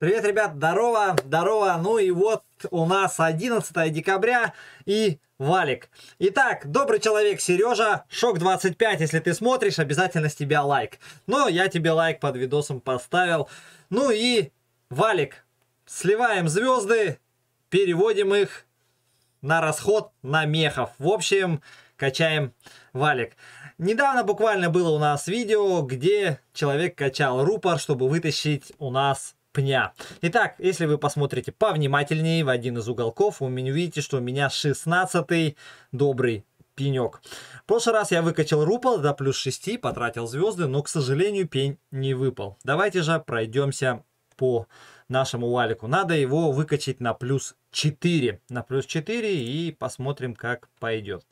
Привет, ребят, здорово, здорово. Ну и вот у нас 11 декабря и валик. Итак, добрый человек Сережа, шок 25, если ты смотришь, обязательно с тебя лайк. Ну, я тебе лайк под видосом поставил. Ну и валик. Сливаем звезды, переводим их на расход на мехов. В общем, качаем валик. Недавно буквально было у нас видео, где человек качал рупор, чтобы вытащить у нас пня. Итак, если вы посмотрите повнимательнее в один из уголков, вы увидите, что у меня 16 добрый пенек. В прошлый раз я выкачал рупол до плюс 6, потратил звезды, но, к сожалению, пень не выпал. Давайте же пройдемся по нашему валику. Надо его выкачать на плюс 4. На плюс 4 и посмотрим, как пойдет.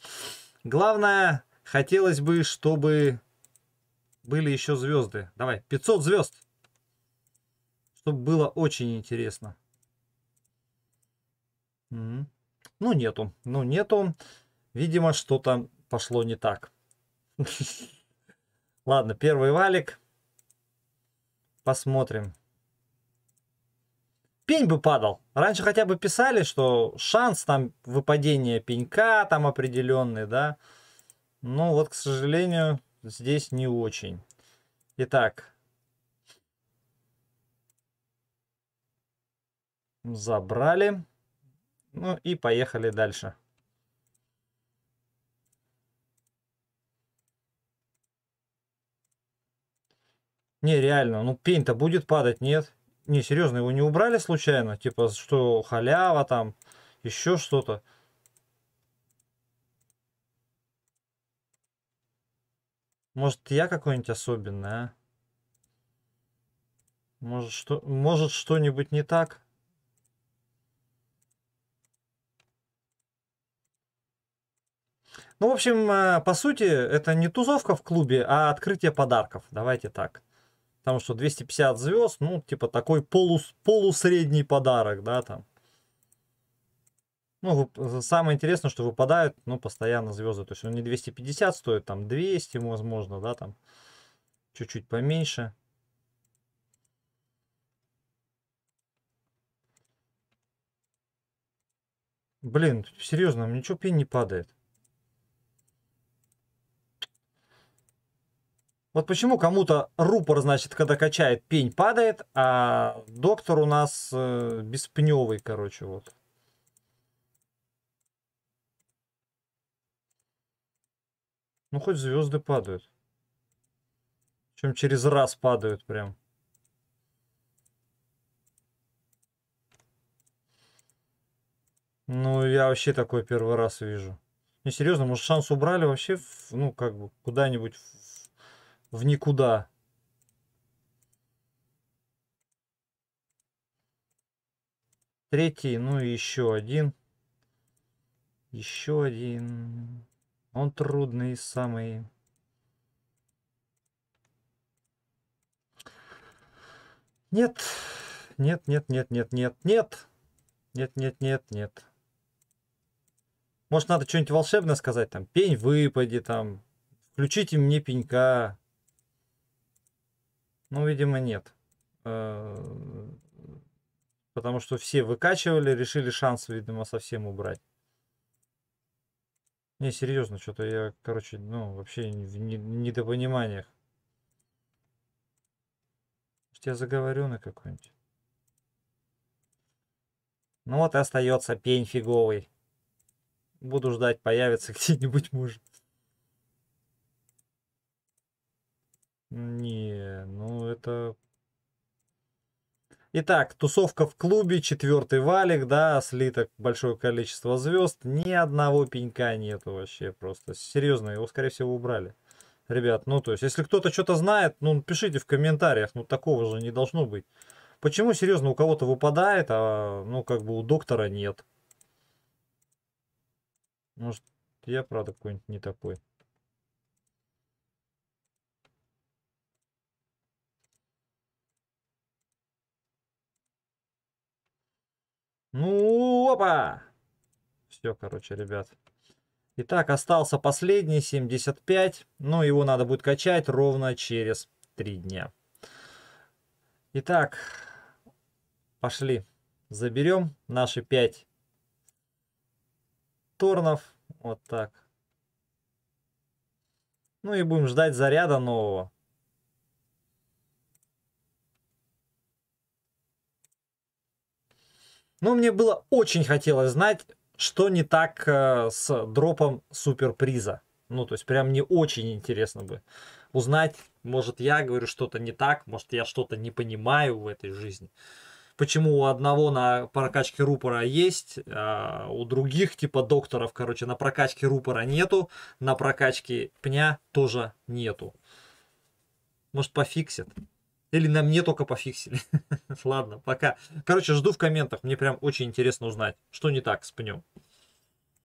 Главное, хотелось бы, чтобы были еще звезды. Давай, 500 звезд чтобы было очень интересно. Ну, нету. Ну, нету. Видимо, что-то пошло не так. Ладно, первый валик. Посмотрим. Пень бы падал. Раньше хотя бы писали, что шанс там выпадения пенька там определенный, да. Ну вот, к сожалению, здесь не очень. Итак, Забрали. Ну и поехали дальше. Не, реально, ну пень-то будет падать, нет? Не, серьезно, его не убрали случайно? Типа, что халява там, еще что-то. Может, я какой-нибудь особенный, а? Может, что может что-нибудь не так? Ну, в общем, э, по сути, это не тузовка в клубе, а открытие подарков. Давайте так. Потому что 250 звезд, ну, типа такой полус, полусредний подарок, да, там. Ну, э, самое интересное, что выпадают, ну, постоянно звезды. То есть он не 250 стоит, там 200, возможно, да, там чуть-чуть поменьше. Блин, серьезно, мне что пень не падает? Вот почему кому-то рупор, значит, когда качает, пень падает, а доктор у нас э, беспневый, короче, вот. Ну, хоть звезды падают. Чем через раз падают прям. Ну, я вообще такой первый раз вижу. Не серьезно, может, шанс убрали вообще, в, ну, как бы, куда-нибудь в в никуда. Третий, ну и еще один. Еще один. Он трудный самый. Нет. Нет, нет, нет, нет, нет, нет. Нет, нет, нет, нет. Может, надо что-нибудь волшебное сказать? Там, пень выпади, там, включите мне пенька. Ну, видимо, нет. Э, потому что все выкачивали, решили шанс, видимо, совсем убрать. Не, серьезно, что-то я, короче, ну, вообще в недопониманиях. Может, я заговорю на какой-нибудь? Ну вот и остается пень фиговый. Буду ждать, появится где-нибудь муж. Не, ну это... Итак, тусовка в клубе, четвертый валик, да, слиток, большое количество звезд, ни одного пенька нету вообще просто. Серьезно, его, скорее всего, убрали. Ребят, ну то есть, если кто-то что-то знает, ну пишите в комментариях, ну такого же не должно быть. Почему, серьезно, у кого-то выпадает, а ну как бы у доктора нет? Может, я правда какой-нибудь не такой. Ну, опа! Все, короче, ребят. Итак, остался последний, 75. Но ну, его надо будет качать ровно через 3 дня. Итак, пошли. Заберем наши 5 торнов. Вот так. Ну и будем ждать заряда нового. Но мне было очень хотелось знать, что не так э, с дропом суперприза. Ну, то есть, прям мне очень интересно бы узнать, может, я говорю что-то не так, может, я что-то не понимаю в этой жизни. Почему у одного на прокачке рупора есть, а у других, типа докторов, короче, на прокачке рупора нету, на прокачке пня тоже нету. Может, пофиксит. Или на мне только пофиксили. Ладно, пока. Короче, жду в комментах. Мне прям очень интересно узнать, что не так с пнем.